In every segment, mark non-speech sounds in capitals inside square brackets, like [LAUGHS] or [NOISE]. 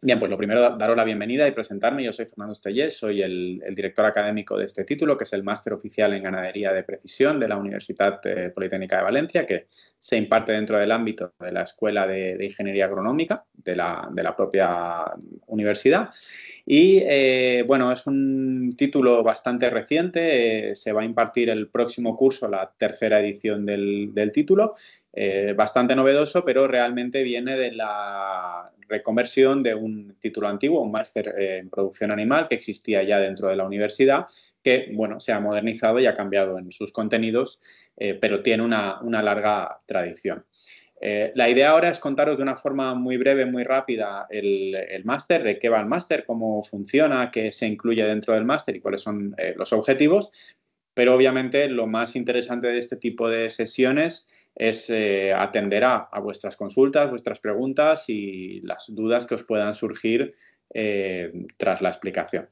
Bien, pues lo primero, daros la bienvenida y presentarme. Yo soy Fernando Estellés, soy el, director académico de este título, que es el máster oficial en ganadería de precisión de la Universidad eh, Politécnica de Valencia, que se imparte dentro del ámbito de la Escuela de, Ingeniería Agronómica de la, propia universidad. Y eh, bueno, es un título bastante reciente, eh, se va a impartir el próximo curso, la tercera edición del título, eh, bastante novedoso, pero realmente viene de la reconversión de un título antiguo, un máster eh, en producción animal que existía ya dentro de la universidad, que bueno, se ha modernizado y ha cambiado en sus contenidos, eh, pero tiene una, larga tradición. la idea ahora es contaros de una forma muy breve, muy rápida, el, el máster, de qué va el máster, cómo funciona, qué se incluye dentro del máster y cuáles son los objetivos. Pero obviamente lo más interesante de este tipo de sesiones es eh, atenderá a, vuestras consultas, vuestras preguntas y las dudas que os puedan surgir eh, tras la explicación.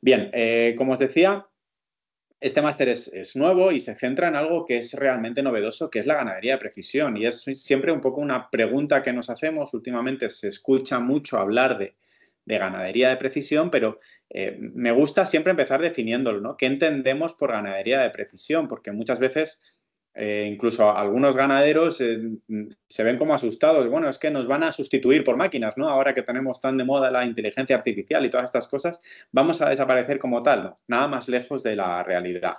Bien, eh, como os decía, este máster es, nuevo y se centra en algo que es realmente novedoso, que es la ganadería de precisión. Y es siempre un poco una pregunta que nos hacemos. Últimamente se escucha mucho hablar de, ganadería de precisión, pero me gusta siempre empezar definiéndolo, ¿no? ¿Qué entendemos por ganadería de precisión? Porque muchas veces eh, incluso algunos ganaderos eh, se ven como asustados. Bueno, es que nos van a sustituir por máquinas, ¿no? Ahora que tenemos tan de moda la inteligencia artificial y todas estas cosas, vamos a desaparecer como tal, Nada más lejos de la realidad.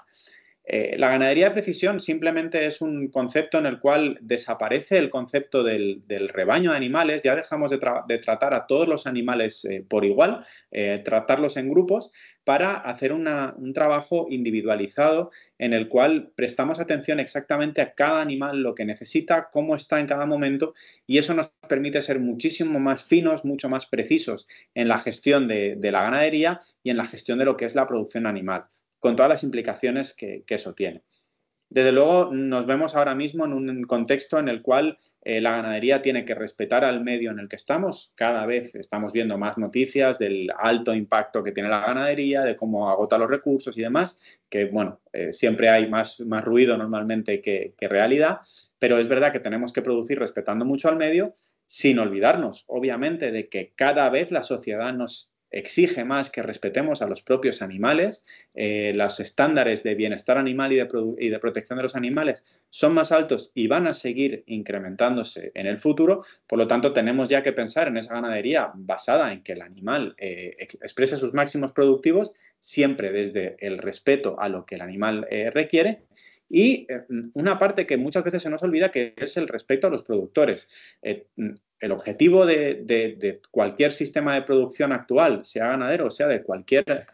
Eh, la ganadería de precisión simplemente es un concepto en el cual desaparece el concepto del, rebaño de animales, ya dejamos de, tratar a todos los animales eh, por igual, eh, tratarlos en grupos, para hacer un trabajo individualizado en el cual prestamos atención exactamente a cada animal, lo que necesita, cómo está en cada momento, y eso nos permite ser muchísimo más finos, mucho más precisos en la gestión de la ganadería y en la gestión de lo que es la producción animal con todas las implicaciones que, eso tiene. Desde luego, nos vemos ahora mismo en un contexto en el cual eh, la ganadería tiene que respetar al medio en el que estamos. Cada vez estamos viendo más noticias del alto impacto que tiene la ganadería, de cómo agota los recursos y demás, que bueno, eh, siempre hay más, más ruido normalmente que realidad, pero es verdad que tenemos que producir respetando mucho al medio, sin olvidarnos, obviamente, de que cada vez la sociedad nos exige más que respetemos a los propios animales, eh, los estándares de bienestar animal y de, protección de los animales son más altos y van a seguir incrementándose en el futuro, por lo tanto tenemos ya que pensar en esa ganadería basada en que el animal eh, exprese sus máximos productivos siempre desde el respeto a lo que el animal eh, requiere y una parte que muchas veces se nos olvida que es el respeto a los productores el objetivo de, cualquier sistema de producción actual, sea ganadero, o sea de cualquier eh,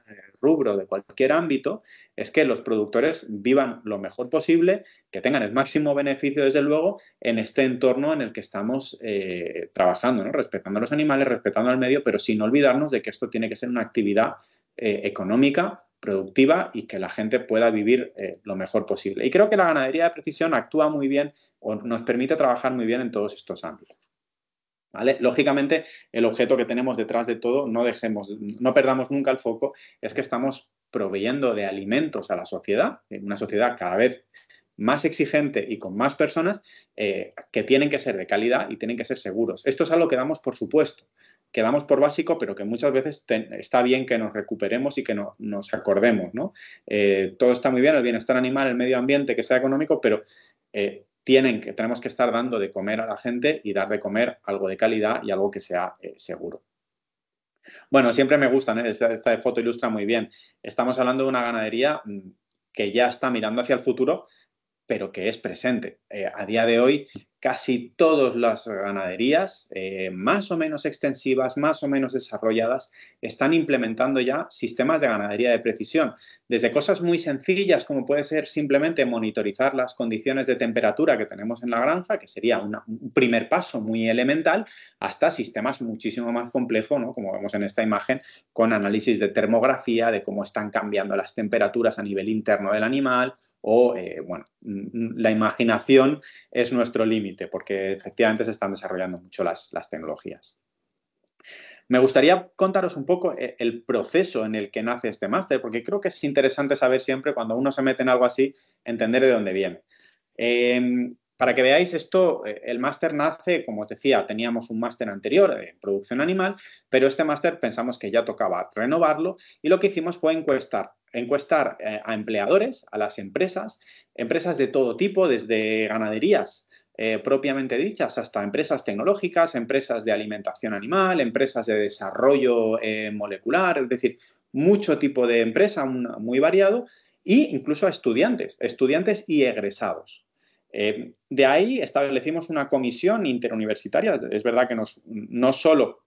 rubro, de cualquier ámbito, es que los productores vivan lo mejor posible, que tengan el máximo beneficio, desde luego, en este entorno en el que estamos eh, trabajando, respetando a los animales, respetando al medio, pero sin olvidarnos de que esto tiene que ser una actividad eh, económica productiva y que la gente pueda vivir lo mejor posible. Y creo que la ganadería de precisión actúa muy bien o nos permite trabajar muy bien en todos estos ámbitos. Lógicamente, el objeto que tenemos detrás de todo, no dejemos, no perdamos nunca el foco, es que estamos proveyendo de alimentos a la sociedad, una sociedad cada vez más exigente y con más personas eh, que tienen que ser de calidad y tienen que ser seguros. Esto es algo que damos por supuesto, que damos por básico, pero que muchas veces está bien que nos recuperemos y que no, nos acordemos. ¿no? Eh, todo está muy bien, el bienestar animal, el medio ambiente, que sea económico, pero eh, tienen que, tenemos que estar dando de comer a la gente y dar de comer algo de calidad y algo que sea eh, seguro. Bueno, siempre me gustan, ¿eh? esta, foto ilustra muy bien. Estamos hablando de una ganadería mm, que ya está mirando hacia el futuro, pero que es presente. Eh, a día de hoy casi todas las ganaderías, eh, más o menos extensivas, más o menos desarrolladas, están implementando ya sistemas de ganadería de precisión. Desde cosas muy sencillas, como puede ser simplemente monitorizar las condiciones de temperatura que tenemos en la granja, que sería un primer paso muy elemental, hasta sistemas muchísimo más complejos, como vemos en esta imagen, con análisis de termografía, de cómo están cambiando las temperaturas a nivel interno del animal, o, eh, bueno, mm, mm, la imaginación es nuestro límite porque efectivamente se están desarrollando mucho las, tecnologías. Me gustaría contaros un poco eh, el proceso en el que nace este máster, porque creo que es interesante saber siempre cuando uno se mete en algo así, entender de dónde viene. Em, para que veáis esto, eh, el máster nace, como os decía, teníamos un máster anterior en producción animal, pero este máster pensamos que ya tocaba renovarlo y lo que hicimos fue encuestar, encuestar eh, a empleadores, a las empresas, empresas de todo tipo, desde ganaderías eh, propiamente dichas, hasta empresas tecnológicas, empresas de alimentación animal, empresas de desarrollo eh, molecular, es decir, mucho tipo de empresa, muy variado, e incluso a estudiantes, estudiantes y egresados. Eh, de ahí establecimos una comisión interuniversitaria, es verdad que no solo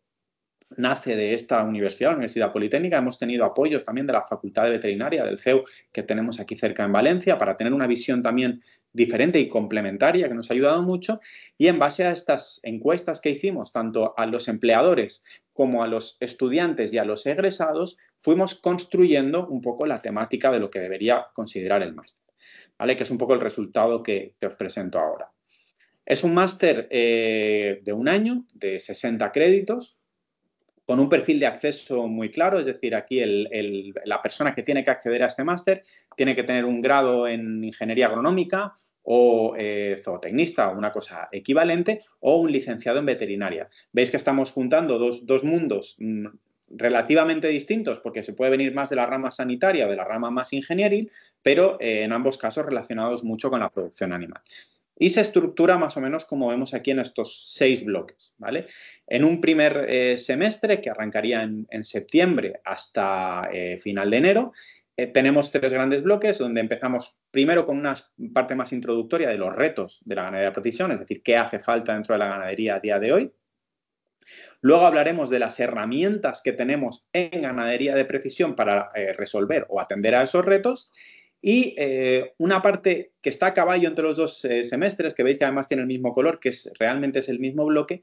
nace de esta universidad, la Universidad Politécnica. Hemos tenido apoyos también de la Facultad de Veterinaria del CEU que tenemos aquí cerca en Valencia para tener una visión también diferente y complementaria que nos ha ayudado mucho. Y en base a estas encuestas que hicimos, tanto a los empleadores como a los estudiantes y a los egresados, fuimos construyendo un poco la temática de lo que debería considerar el máster, ¿vale? que es un poco el resultado que, os presento ahora. Es un máster eh, de un año, de 60 créditos, con un perfil de acceso muy claro, es decir, aquí la persona que tiene que acceder a este máster tiene que tener un grado en ingeniería agronómica o eh, zootecnista o una cosa equivalente o un licenciado en veterinaria. Veis que estamos juntando dos, mundos mm, relativamente distintos, porque se puede venir más de la rama sanitaria o de la rama más ingenieril, pero eh, en ambos casos relacionados mucho con la producción animal y se estructura más o menos como vemos aquí en estos seis bloques. ¿vale? En un primer eh, semestre, que arrancaría en, septiembre hasta eh, final de enero, eh, tenemos tres grandes bloques donde empezamos primero con una parte más introductoria de los retos de la ganadería de precisión, es decir, qué hace falta dentro de la ganadería a día de hoy. Luego hablaremos de las herramientas que tenemos en ganadería de precisión para resolver o atender a esos retos y eh, una parte que está a caballo entre los dos eh, semestres, que veis que además tiene el mismo color, que realmente es el mismo bloque,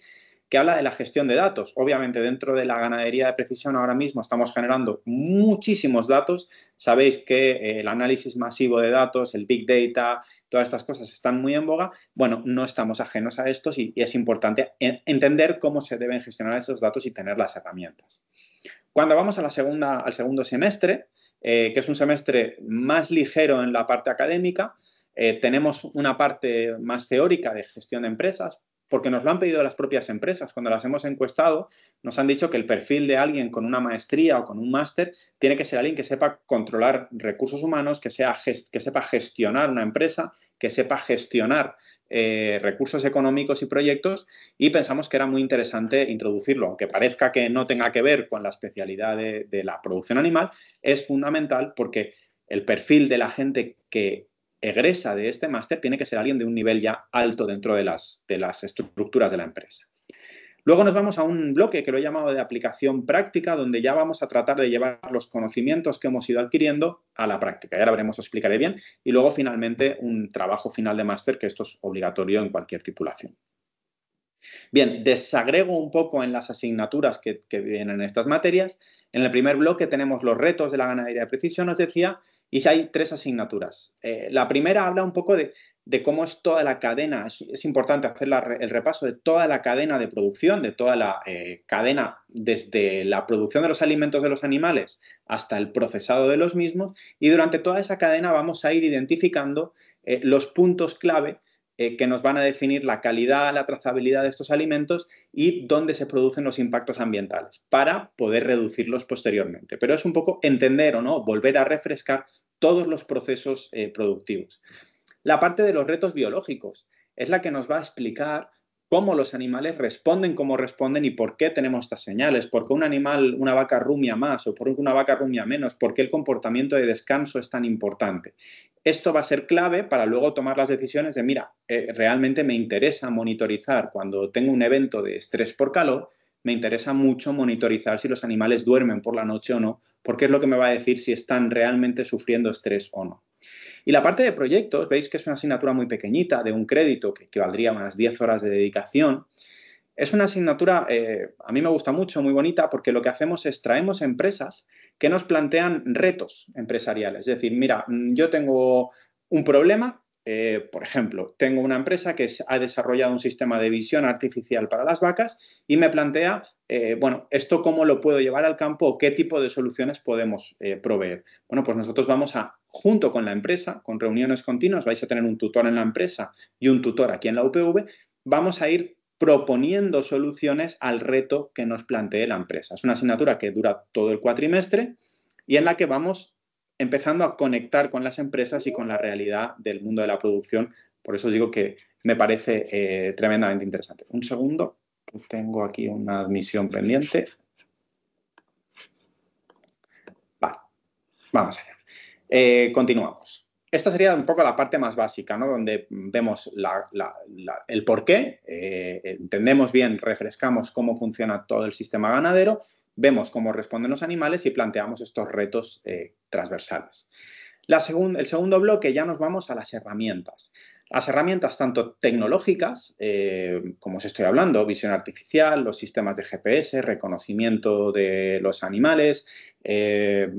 que habla de la gestión de datos. Obviamente, dentro de la ganadería de precisión ahora mismo estamos generando muchísimos datos. Sabéis que eh, el análisis masivo de datos, el big data, todas estas cosas están muy en boga. Bueno, no estamos ajenos a estos y, es importante entender cómo se deben gestionar esos datos y tener las herramientas. Cuando vamos al segundo semestre, eh, que es un semestre más ligero en la parte académica, eh, tenemos una parte más teórica de gestión de empresas, porque nos lo han pedido las propias empresas. Cuando las hemos encuestado, nos han dicho que el perfil de alguien con una maestría o con un máster tiene que ser alguien que sepa controlar recursos humanos, que, sea que sepa gestionar una empresa, que sepa gestionar eh, recursos económicos y proyectos y pensamos que era muy interesante introducirlo, aunque parezca que no tenga que ver con la especialidad de la producción animal, es fundamental porque el perfil de la gente que egresa de este máster tiene que ser alguien de un nivel ya alto dentro de las, de las estructuras de la empresa. Luego nos vamos a un bloque que lo he llamado de aplicación práctica, donde ya vamos a tratar de llevar los conocimientos que hemos ido adquiriendo a la práctica. Ya ahora veremos, os explicaré bien. Y luego, finalmente, un trabajo final de máster, que esto es obligatorio en cualquier titulación. Bien, desagrego un poco en las asignaturas que, que vienen en estas materias. En el primer bloque tenemos los retos de la ganadería de precisión, os decía, y hay tres asignaturas. Eh, la primera habla un poco de, cómo es toda la cadena, es, importante hacer el repaso de toda la cadena de producción, de toda la eh, cadena desde la producción de los alimentos de los animales hasta el procesado de los mismos y durante toda esa cadena vamos a ir identificando eh, los puntos clave que nos van a definir la calidad, la trazabilidad de estos alimentos y dónde se producen los impactos ambientales para poder reducirlos posteriormente. Pero es un poco entender o no, volver a refrescar todos los procesos eh, productivos. La parte de los retos biológicos es la que nos va a explicar cómo los animales responden cómo responden y por qué tenemos estas señales, por qué un animal, una vaca rumia más o por qué una vaca rumia menos, por qué el comportamiento de descanso es tan importante. Esto va a ser clave para luego tomar las decisiones de, mira, eh, realmente me interesa monitorizar cuando tengo un evento de estrés por calor, me interesa mucho monitorizar si los animales duermen por la noche o no, porque es lo que me va a decir si están realmente sufriendo estrés o no. Y la parte de proyectos, veis que es una asignatura muy pequeñita, de un crédito que valdría más unas 10 horas de dedicación. Es una asignatura, eh, a mí me gusta mucho, muy bonita, porque lo que hacemos es traemos empresas que nos plantean retos empresariales. Es decir, mira, mm, yo tengo un problema, eh, por ejemplo, tengo una empresa que ha desarrollado un sistema de visión artificial para las vacas y me plantea, eh, bueno, ¿esto cómo lo puedo llevar al campo o qué tipo de soluciones podemos eh, proveer? Bueno, pues nosotros vamos a, junto con la empresa, con reuniones continuas, vais a tener un tutor en la empresa y un tutor aquí en la UPV, vamos a ir proponiendo soluciones al reto que nos plantee la empresa. Es una asignatura que dura todo el cuatrimestre y en la que vamos empezando a conectar con las empresas y con la realidad del mundo de la producción. Por eso os digo que me parece eh, tremendamente interesante. Un segundo, tengo aquí una admisión pendiente. Vale, vamos allá. Eh, continuamos. Esta sería un poco la parte más básica, ¿no? donde vemos el porqué, eh, entendemos bien, refrescamos cómo funciona todo el sistema ganadero vemos cómo responden los animales y planteamos estos retos eh, transversales. el segundo bloque ya nos vamos a las herramientas. Las herramientas tanto tecnológicas, eh, como os estoy hablando, visión artificial, los sistemas de GPS, reconocimiento de los animales, eh,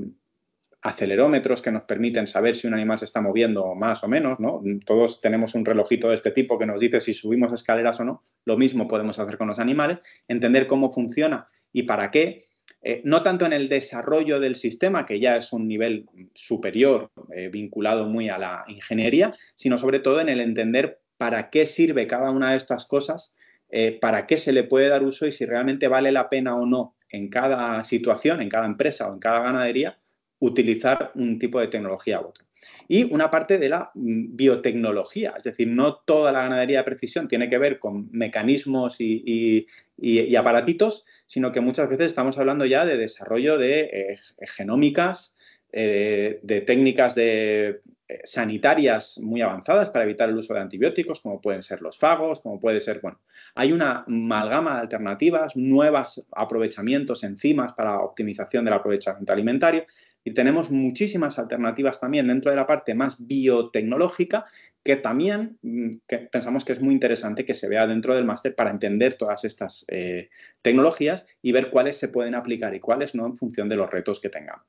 acelerómetros que nos permiten saber si un animal se está moviendo más o menos, Todos tenemos un relojito de este tipo que nos dice si subimos escaleras o no, lo mismo podemos hacer con los animales, entender cómo funciona y para qué, eh, no tanto en el desarrollo del sistema, que ya es un nivel superior eh, vinculado muy a la ingeniería, sino sobre todo en el entender para qué sirve cada una de estas cosas, eh, para qué se le puede dar uso y si realmente vale la pena o no en cada situación, en cada empresa o en cada ganadería, utilizar un tipo de tecnología u otro. Y una parte de la mm, biotecnología, es decir, no toda la ganadería de precisión tiene que ver con mecanismos y y, aparatitos, sino que muchas veces estamos hablando ya de desarrollo de eh, eh, genómicas, eh, de técnicas de, sanitarias muy avanzadas para evitar el uso de antibióticos, como pueden ser los fagos, como puede ser, bueno, hay una amalgama de alternativas, nuevos aprovechamientos, enzimas para optimización del aprovechamiento alimentario. Y tenemos muchísimas alternativas también dentro de la parte más biotecnológica que también mm, pensamos que es muy interesante que se vea dentro del máster para entender todas estas eh, tecnologías y ver cuáles se pueden aplicar y cuáles no en función de los retos que tengamos.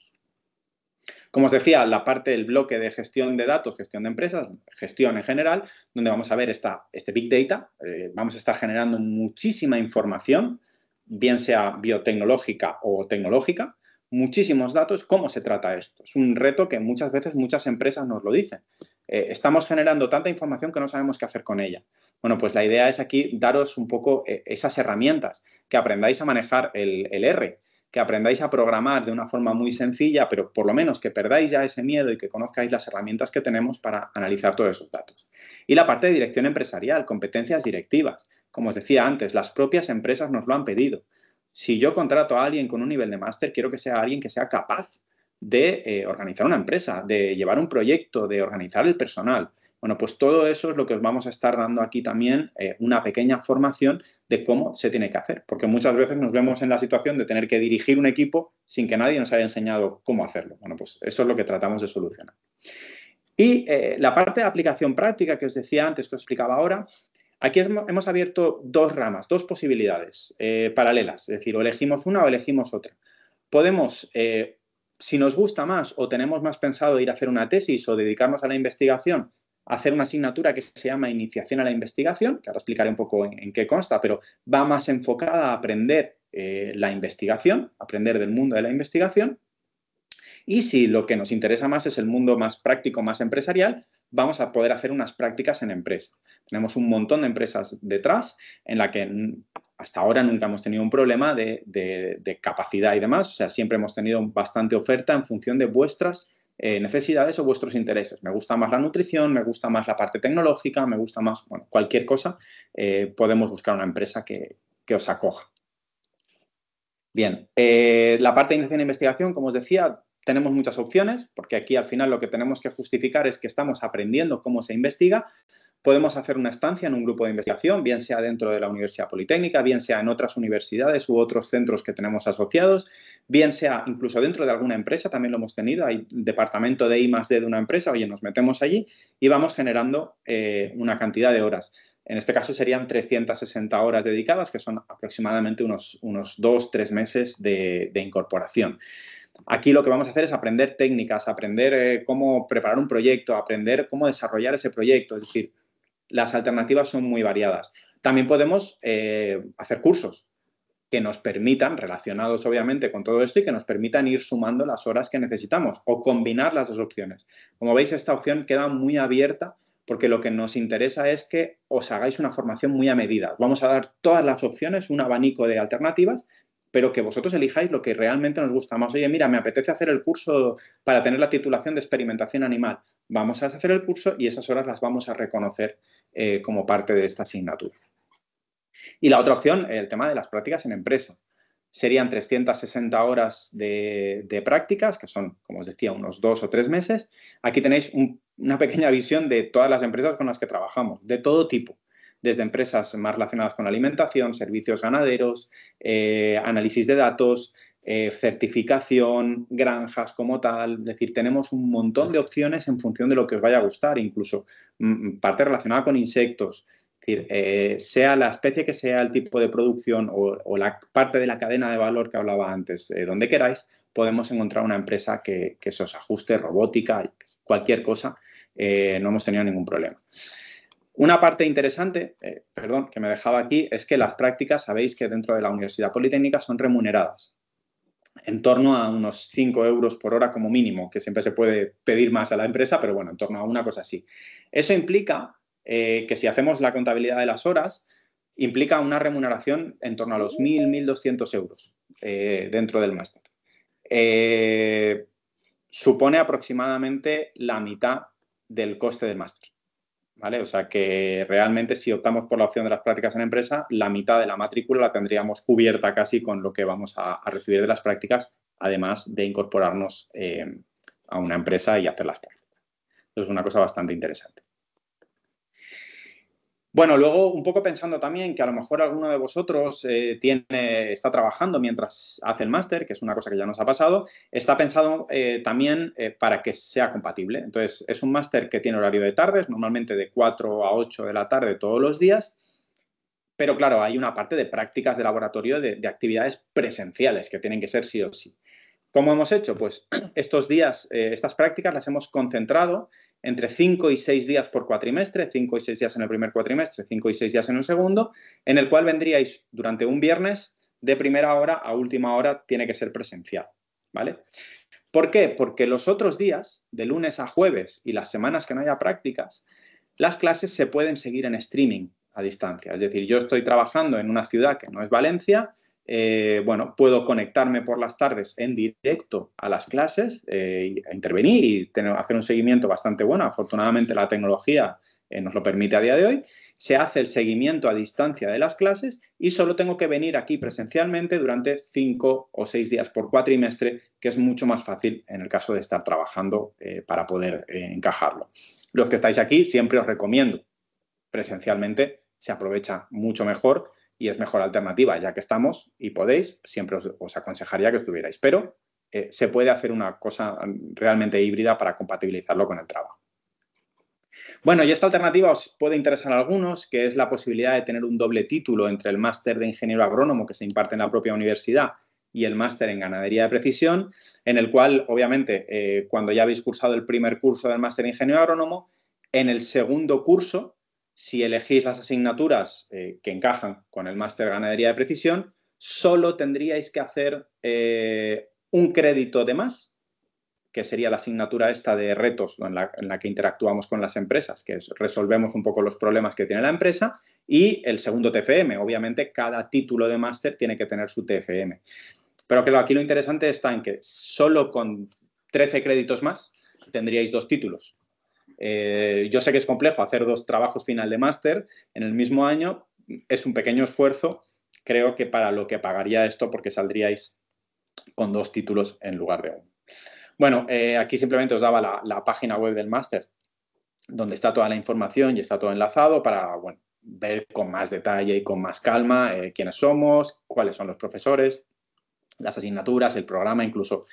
Como os decía, la parte del bloque de gestión de datos, gestión de empresas, gestión en general, donde vamos a ver esta, este Big Data, eh, vamos a estar generando muchísima información, bien sea biotecnológica o tecnológica, muchísimos datos, ¿cómo se trata esto? Es un reto que muchas veces muchas empresas nos lo dicen. Eh, estamos generando tanta información que no sabemos qué hacer con ella. Bueno, pues la idea es aquí daros un poco eh, esas herramientas, que aprendáis a manejar el R, que aprendáis a programar de una forma muy sencilla, pero por lo menos que perdáis ya ese miedo y que conozcáis las herramientas que tenemos para analizar todos esos datos. Y la parte de dirección empresarial, competencias directivas. Como os decía antes, las propias empresas nos lo han pedido si yo contrato a alguien con un nivel de máster, quiero que sea alguien que sea capaz de eh, organizar una empresa, de llevar un proyecto, de organizar el personal. Bueno, pues todo eso es lo que os vamos a estar dando aquí también, eh, una pequeña formación de cómo se tiene que hacer, porque muchas veces nos vemos en la situación de tener que dirigir un equipo sin que nadie nos haya enseñado cómo hacerlo. Bueno, pues eso es lo que tratamos de solucionar. Y eh, la parte de aplicación práctica que os decía antes, que os explicaba ahora, Aquí hemos abierto dos ramas, dos posibilidades eh, paralelas, es decir, o elegimos una o elegimos otra. Podemos, eh, si nos gusta más o tenemos más pensado ir a hacer una tesis o dedicarnos a la investigación, hacer una asignatura que se llama Iniciación a la Investigación, que ahora explicaré un poco en, qué consta, pero va más enfocada a aprender eh, la investigación, aprender del mundo de la investigación. Y si lo que nos interesa más es el mundo más práctico, más empresarial, vamos a poder hacer unas prácticas en empresa. Tenemos un montón de empresas detrás en la que hasta ahora nunca hemos tenido un problema de, capacidad y demás, o sea, siempre hemos tenido bastante oferta en función de vuestras eh, necesidades o vuestros intereses. Me gusta más la nutrición, me gusta más la parte tecnológica, me gusta más, cualquier cosa, eh, podemos buscar una empresa que, os acoja. Bien, eh, la parte de e investigación, como os decía, tenemos muchas opciones, porque aquí al final lo que tenemos que justificar es que estamos aprendiendo cómo se investiga. Podemos hacer una estancia en un grupo de investigación, bien sea dentro de la Universidad Politécnica, bien sea en otras universidades u otros centros que tenemos asociados, bien sea incluso dentro de alguna empresa, también lo hemos tenido, hay departamento de I +D de una empresa, oye, nos metemos allí y vamos generando eh, una cantidad de horas. En este caso serían 360 horas dedicadas, que son aproximadamente unos, unos dos, tres meses de incorporación. Aquí lo que vamos a hacer es aprender técnicas, aprender eh, cómo preparar un proyecto, aprender cómo desarrollar ese proyecto. Es decir, las alternativas son muy variadas. También podemos eh, hacer cursos que nos permitan, relacionados obviamente con todo esto, y que nos permitan ir sumando las horas que necesitamos o combinar las dos opciones. Como veis, esta opción queda muy abierta porque lo que nos interesa es que os hagáis una formación muy a medida. Vamos a dar todas las opciones, un abanico de alternativas pero que vosotros elijáis lo que realmente nos gusta más. Oye, mira, me apetece hacer el curso para tener la titulación de experimentación animal. Vamos a hacer el curso y esas horas las vamos a reconocer eh, como parte de esta asignatura. Y la otra opción, el tema de las prácticas en empresa. Serían 360 horas de, prácticas, que son, como os decía, unos dos o tres meses. Aquí tenéis una pequeña [LAUGHS] visión de todas las empresas con las que trabajamos, de todo tipo desde empresas más relacionadas con alimentación, servicios ganaderos, eh, análisis de datos, eh, certificación, granjas como tal. Es decir, tenemos un montón de opciones en función de lo que os vaya a gustar, incluso mm, mm, parte relacionada con insectos. Es decir, eh, sea la especie que sea, el tipo de producción o, la parte de la cadena de valor que hablaba antes, donde queráis, podemos encontrar una empresa que, que se os ajuste, robótica, cualquier cosa, no hemos tenido ningún problema. Una parte interesante, eh, perdón, que me dejaba aquí, es que las prácticas, sabéis que dentro de la Universidad Politécnica son remuneradas, en torno a unos 5 euros por hora como mínimo, que siempre se puede pedir más a la empresa, pero bueno, en torno a una cosa así. Eso implica eh, que si hacemos la contabilidad de las horas, implica una remuneración en torno a los 1.000, 1.200 euros eh, dentro del máster. supone aproximadamente la mitad del coste del máster. O sea que realmente si optamos por la opción de las prácticas en empresa, la mitad de la matrícula la tendríamos cubierta casi con lo que vamos a, recibir de las prácticas, además de incorporarnos eh, a una empresa y hacer las prácticas. Entonces, es una cosa bastante interesante. Bueno, luego un poco pensando también que a lo mejor alguno de vosotros eh, tiene, está trabajando mientras hace el máster, que es una cosa que ya nos ha pasado, está pensado eh, también eh, para que sea compatible. Entonces, es un máster que tiene horario de tardes, normalmente de 4 a 8 de la tarde todos los días, pero claro, hay una parte de prácticas de laboratorio de, actividades presenciales que tienen que ser sí o sí. ¿Cómo hemos hecho? Pues [CLEARS THROAT] estos días, estas prácticas las hemos concentrado entre 5 y 6 días por cuatrimestre, 5 y 6 días en el primer cuatrimestre, 5 y 6 días en el segundo, en el cual vendríais durante un viernes de primera hora a última hora, tiene que ser presencial. ¿Vale? ¿Por qué? Porque los otros días, de lunes a jueves y las semanas que no haya prácticas, las clases se pueden seguir en streaming a distancia. Es decir, yo estoy trabajando en una ciudad que no es Valencia, eh, bueno, puedo conectarme por las tardes en directo a las clases, eh, intervenir y hacer un seguimiento bastante bueno. Afortunadamente la tecnología eh, nos lo permite a día de hoy. Se hace el seguimiento a distancia de las clases y solo tengo que venir aquí presencialmente durante cinco o seis días por cuatrimestre, que es mucho más fácil en el caso de estar trabajando para poder encajarlo. Los que estáis aquí siempre os recomiendo presencialmente, se aprovecha mucho mejor y es mejor alternativa, ya que estamos y podéis, siempre os, aconsejaría que estuvierais, pero eh, se puede hacer una cosa mm, realmente híbrida para compatibilizarlo con el trabajo. Bueno, y esta alternativa os puede interesar a algunos, que es la posibilidad de tener un doble título entre el máster de ingeniero agrónomo que se imparte en la propia universidad y el máster en ganadería de precisión, en el cual, obviamente, eh, cuando ya habéis cursado el primer curso del máster de ingeniero agrónomo, en el segundo curso si elegís las asignaturas eh, que encajan con el máster ganadería de precisión, solo tendríais que hacer eh, un crédito de más, que sería la asignatura esta de retos en la, que interactuamos con las empresas, que resolvemos un poco los problemas que tiene la empresa, y el segundo TFM. Obviamente, cada título de máster tiene que tener su TFM. Pero que aquí lo interesante está en que solo con 13 créditos más tendríais dos títulos eh, yo sé que es complejo hacer dos trabajos final de máster en el mismo año, es un pequeño esfuerzo, creo que para lo que pagaría esto, porque saldríais con dos títulos en lugar de uno. Bueno, eh, aquí simplemente os daba la, página web del máster, donde está toda la información y está todo enlazado para ver con más detalle y con más calma eh, quiénes somos, cuáles son los profesores, las asignaturas, el programa, incluso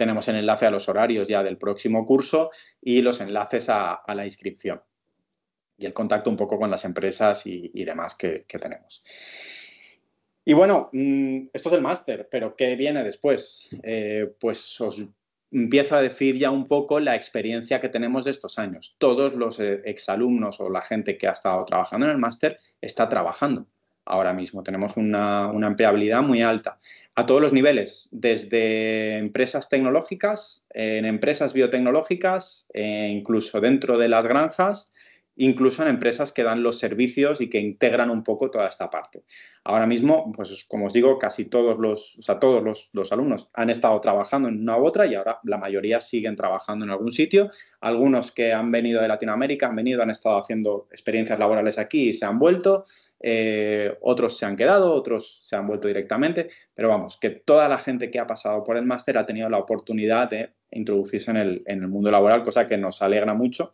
tenemos el enlace a los horarios ya del próximo curso y los enlaces a, la inscripción y el contacto un poco con las empresas y, demás que, tenemos. Y bueno, mm, esto es el máster, pero ¿qué viene después? Eh, pues os empiezo a decir ya un poco la experiencia que tenemos de estos años. Todos los eh, exalumnos o la gente que ha estado trabajando en el máster está trabajando ahora mismo. Tenemos una, empleabilidad muy alta a todos los niveles, desde empresas tecnológicas, en empresas biotecnológicas, e incluso dentro de las granjas, incluso en empresas que dan los servicios y que integran un poco toda esta parte. Ahora mismo, pues como os digo, casi todos los, todos los, alumnos han estado trabajando en una u otra y ahora la mayoría siguen trabajando en algún sitio. Algunos que han venido de Latinoamérica han venido, han estado haciendo experiencias laborales aquí y se han vuelto. Eh, otros se han quedado, otros se han vuelto directamente, pero vamos, que toda la gente que ha pasado por el máster ha tenido la oportunidad de introducirse en el mundo laboral, cosa que nos alegra mucho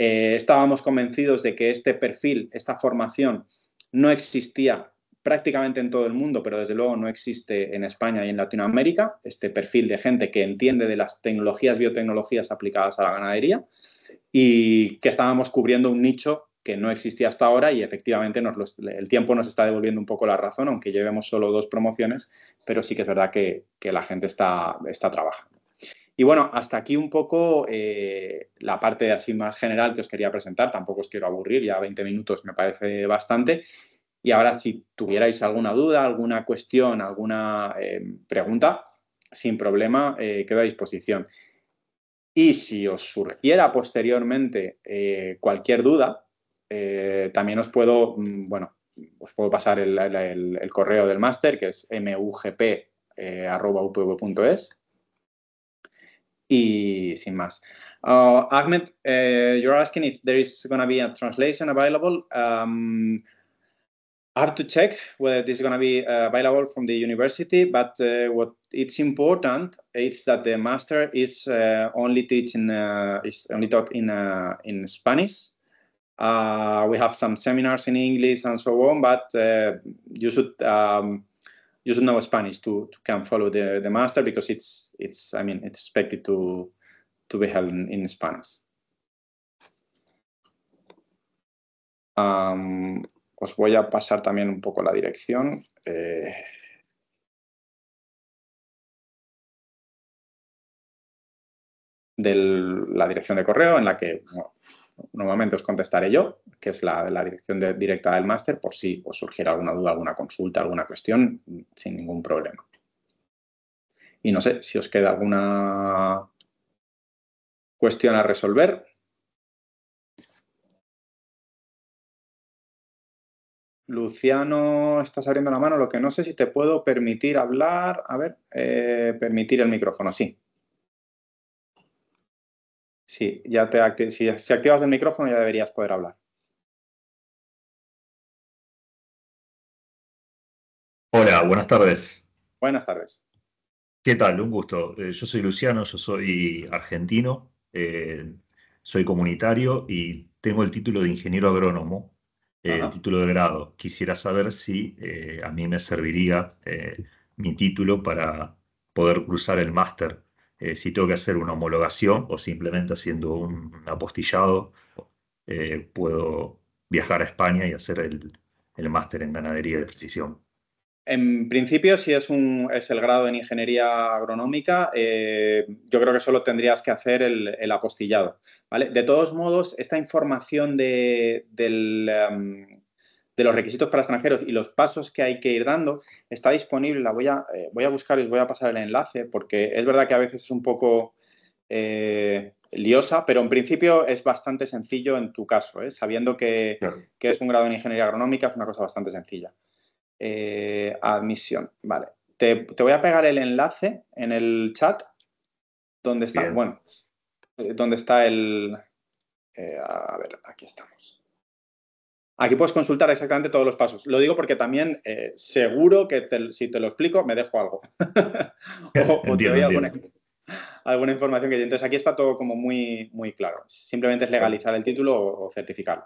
eh, estábamos convencidos de que este perfil, esta formación, no existía prácticamente en todo el mundo, pero desde luego no existe en España y en Latinoamérica, este perfil de gente que entiende de las tecnologías, biotecnologías aplicadas a la ganadería y que estábamos cubriendo un nicho que no existía hasta ahora y efectivamente el tiempo nos está devolviendo un poco la razón, aunque llevemos solo dos promociones, pero sí que es verdad que, la gente está trabajando. Y bueno, hasta aquí un poco eh, la parte así más general que os quería presentar. Tampoco os quiero aburrir, ya 20 minutos me parece bastante. Y ahora, si tuvierais alguna duda, alguna cuestión, alguna eh, pregunta, sin problema, eh, quedo a disposición. Y si os surgiera posteriormente cualquier duda, también os puedo, mm, bueno, os puedo pasar el, correo del máster, que es mugp.upv.es y sin más. Uh, Ahmed, uh, you're asking if there is going to be a translation available. Um, I have to check whether this is going to be uh, available from the university, but uh, what it's important is that the master is uh, only teaching uh, is only taught in in Spanish. we have some seminars in English and so on, but you should um, you should know Spanish to to come follow the the master because it's it's I mean it's expected to to be held in, in Spanish. Um, os voy a pasar también un poco la dirección. Eh, de la dirección de correo en la que bueno, Nuevamente os contestaré yo, que es la, dirección directa del máster, por si os surgiera alguna duda, alguna consulta, alguna cuestión, sin ningún problema. Y no sé si os queda alguna cuestión a resolver. Luciano, estás abriendo la mano, lo que no sé si te puedo permitir hablar. A ver, eh, permitir el micrófono, sí. Sí, ya te si, activas el micrófono ya deberías poder hablar. Hola, buenas tardes. Buenas tardes. ¿Qué tal? Un gusto. Eh, yo soy Luciano, yo soy argentino, eh, soy comunitario y tengo el título de ingeniero agrónomo, el eh, título de grado. Quisiera saber si a mí me serviría mi título para poder cruzar el máster. Eh, si tengo que hacer una homologación o simplemente haciendo un apostillado, eh, puedo viajar a España y hacer el, máster en ganadería de precisión. En principio, si es, un, es el grado en ingeniería agronómica, eh, yo creo que solo tendrías que hacer el, apostillado. ¿vale? De todos modos, esta información de, del, em, de los requisitos para extranjeros y los pasos que hay que ir dando, está disponible, la voy a, eh, voy a buscar y os voy a pasar el enlace, porque es verdad que a veces es un poco eh, liosa, pero en principio es bastante sencillo en tu caso, ¿eh? sabiendo que, es un grado en ingeniería agronómica, es una cosa bastante sencilla. admisión, vale. Te, voy a pegar el enlace en el chat donde está, bueno, donde está el... a ver, aquí estamos. Aquí puedes consultar exactamente todos los pasos. Lo digo porque también eh, seguro que si te lo explico me dejo algo. [LAUGHS] o, te doy alguna, información que Entonces aquí está todo como muy, muy claro. Simplemente es legalizar el título o, certificarlo.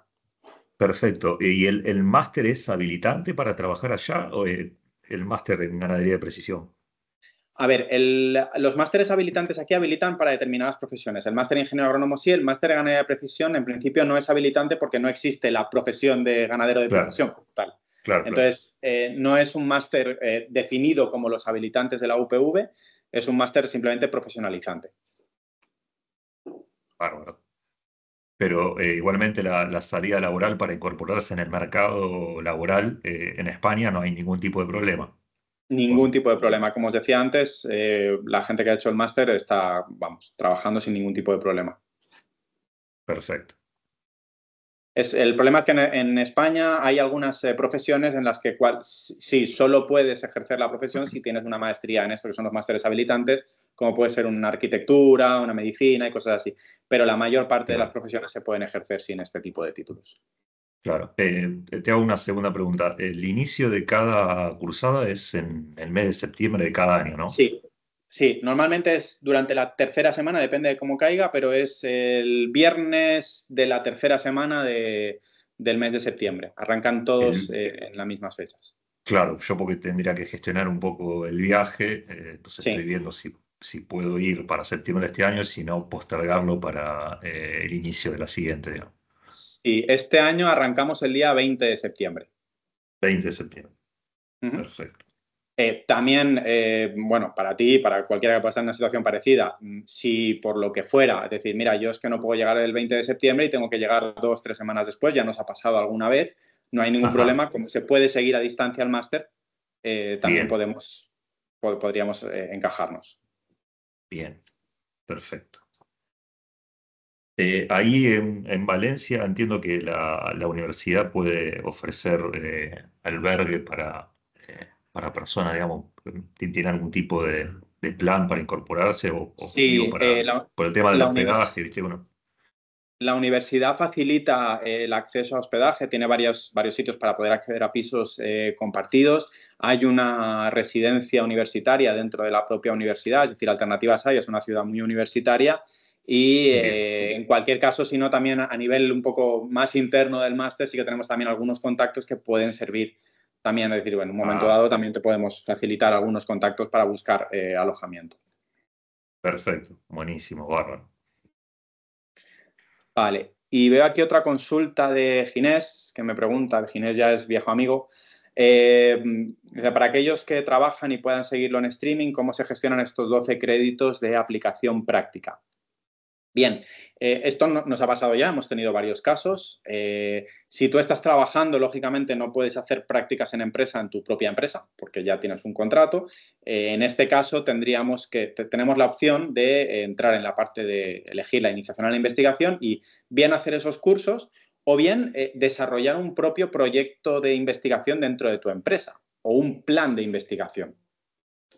Perfecto. ¿Y el, máster es habilitante para trabajar allá o eh, el máster en ganadería de precisión? A ver, los másteres habilitantes aquí habilitan para determinadas profesiones. El máster de ingeniero agrónomo sí, el máster de ganadería de precisión en principio no es habilitante porque no existe la profesión de ganadero de precisión tal. Claro, Entonces, eh, no es un máster eh, definido como los habilitantes de la UPV, es un máster simplemente profesionalizante. Bárbaro. Pero eh, igualmente la, salida laboral para incorporarse en el mercado laboral en España no hay ningún tipo de problema. Ningún tipo de problema. Como os decía antes, eh, la gente que ha hecho el máster está, vamos, trabajando sin ningún tipo de problema. Perfecto. el problema es que en, España hay algunas eh, profesiones en las que sí, solo puedes ejercer la profesión si tienes una maestría en esto, que son los másteres habilitantes, como puede ser una arquitectura, una medicina y cosas así. Pero la mayor parte de las profesiones se pueden ejercer sin este tipo de títulos. Claro. te hago una segunda pregunta. El inicio de cada cursada es en el mes de septiembre de cada año, ¿no? Sí, sí. Normalmente es durante la tercera semana, depende de cómo caiga, pero es el viernes de la tercera semana del mes de septiembre. Arrancan todos eh, en las mismas fechas. Claro, yo porque tendría que gestionar un poco el viaje, eh, entonces estoy viendo si, si, puedo ir para septiembre de este año, si no, postergarlo para eh, el inicio de la siguiente, Sí, este año arrancamos el día 20 de septiembre. 20 de septiembre. Perfecto. Eh, también, eh, bueno, para ti, para cualquiera que pueda estar en una situación parecida, mm, si por lo que fuera, es decir, mira, yo es que no puedo llegar el 20 de septiembre y tengo que llegar dos, tres semanas después, ya nos ha pasado alguna vez, no hay ningún problema, como se puede seguir a distancia el máster, eh, también podemos, podríamos encajarnos. Bien, perfecto. Eh, ahí en, Valencia entiendo que la, universidad puede ofrecer eh, albergue eh, para, personas, digamos, que tienen algún tipo de, plan para incorporarse o, sí, por el tema del hospedaje, La universidad facilita el acceso a hospedaje, tiene varios, sitios para poder acceder a pisos compartidos. Hay una residencia universitaria dentro de la propia universidad, es decir, alternativas hay, es una ciudad muy universitaria y eh, en cualquier caso, sino también a nivel un poco más interno del máster, sí que tenemos también algunos contactos que pueden servir también, es decir, en un momento ah. dado también te podemos facilitar algunos contactos para buscar eh, alojamiento. Perfecto, buenísimo, bárbaro. Vale, y veo aquí otra consulta de Ginés, que me pregunta, Ginés ya es viejo amigo. Eh, para aquellos que trabajan y puedan seguirlo en streaming, ¿cómo se gestionan estos 12 créditos de aplicación práctica? Bien, eh, esto nos ha pasado ya, hemos tenido varios casos. Eh, si tú estás trabajando, lógicamente no puedes hacer prácticas en empresa en tu propia empresa, porque ya tienes un contrato. Eh, en este caso, tendríamos que, tenemos la opción de entrar en la parte de elegir la iniciación a la investigación y bien hacer esos cursos o bien desarrollar un propio proyecto de investigación dentro de tu empresa o un plan de investigación.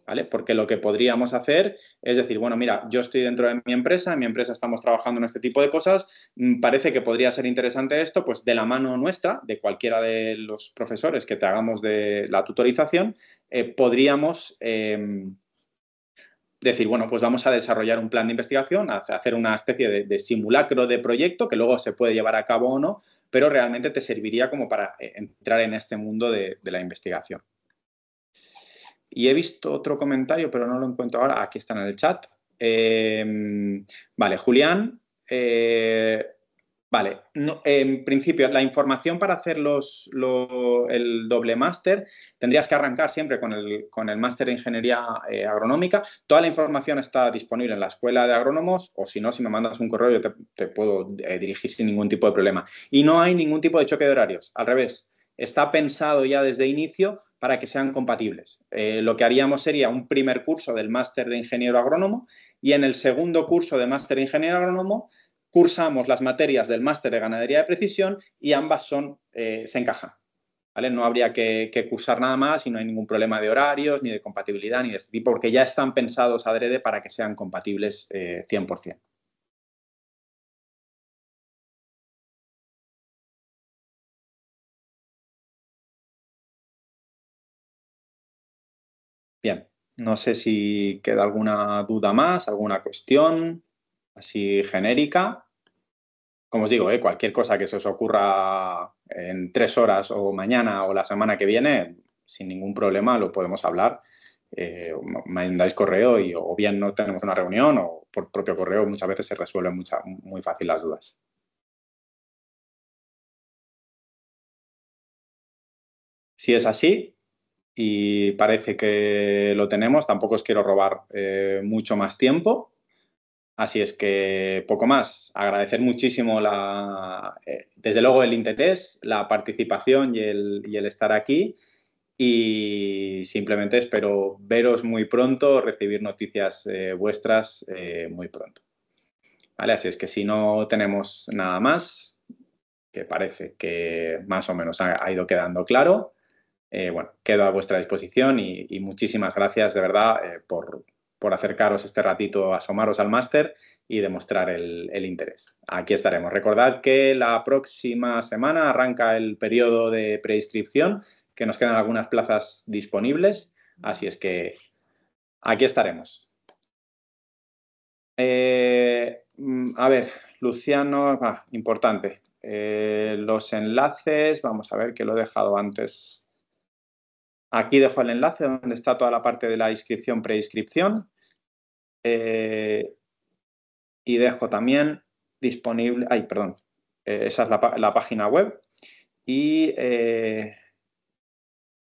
¿Vale? Porque lo que podríamos hacer es decir, bueno, mira, yo estoy dentro de mi empresa, en mi empresa estamos trabajando en este tipo de cosas, mm, parece que podría ser interesante esto, pues de la mano nuestra, de cualquiera de los profesores que te hagamos de la tutorización, eh, podríamos... Em, decir, bueno, pues vamos a desarrollar un plan de investigación, hacer una especie de, simulacro de proyecto que luego se puede llevar a cabo o no, pero realmente te serviría como para eh, entrar en este mundo de la investigación. Y he visto otro comentario, pero no lo encuentro ahora. Aquí está en el chat. Em, vale, Julián. Eh, vale, en principio, la información para hacer el doble máster tendrías que arrancar siempre con el, máster de ingeniería eh, agronómica. Toda la información está disponible en la escuela de agrónomos, o si no, si me mandas un correo, yo te puedo eh, dirigir sin ningún tipo de problema. Y no hay ningún tipo de choque de horarios, al revés. Está pensado ya desde inicio para que sean compatibles. Eh, lo que haríamos sería un primer curso del máster de ingeniero agrónomo y en el segundo curso de máster de ingeniero agrónomo cursamos las materias del máster de ganadería de precisión y ambas son, eh, se encajan. No habría que, cursar nada más y no hay ningún problema de horarios, ni de compatibilidad, ni de este tipo, porque ya están pensados adrede para que sean compatibles 100%. Eh, Bien, no sé si queda alguna duda más, alguna cuestión así genérica. Como os digo, eh, cualquier cosa que se os ocurra en tres horas o mañana o la semana que viene, sin ningún problema lo podemos hablar. Eh, mandáis correo y o bien no tenemos una reunión o por propio correo muchas veces se resuelven muy fácil las dudas. Si es así, y parece que lo tenemos. Tampoco os quiero robar eh, mucho más tiempo. Así es que poco más. Agradecer muchísimo, la, eh, desde luego, el interés, la participación y el, estar aquí. Y simplemente espero veros muy pronto, recibir noticias eh, vuestras muy pronto. así es que si no tenemos nada más, que parece que más o menos ha ido quedando claro, eh, bueno, quedo a vuestra disposición y, muchísimas gracias de verdad eh, por, acercaros este ratito, asomaros al máster y demostrar el, interés. Aquí estaremos. Recordad que la próxima semana arranca el periodo de preinscripción, que nos quedan algunas plazas disponibles, así es que aquí estaremos. Eh, mm, a ver, Luciano, ah, importante. los enlaces, vamos a ver que lo he dejado antes Aquí dejo el enlace donde está toda la parte de la inscripción, preinscripción. Eh, y dejo también disponible, ay, perdón, eh, esa es la, página web. Y eh,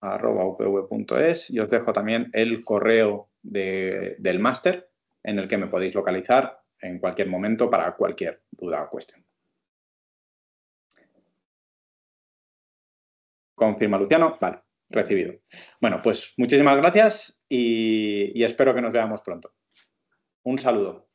arroba upv.es y os dejo también el correo del máster en el que me podéis localizar en cualquier momento para cualquier duda o cuestión. Confirma Luciano, vale recibido. Bueno, pues muchísimas gracias y, y espero que nos veamos pronto. Un saludo.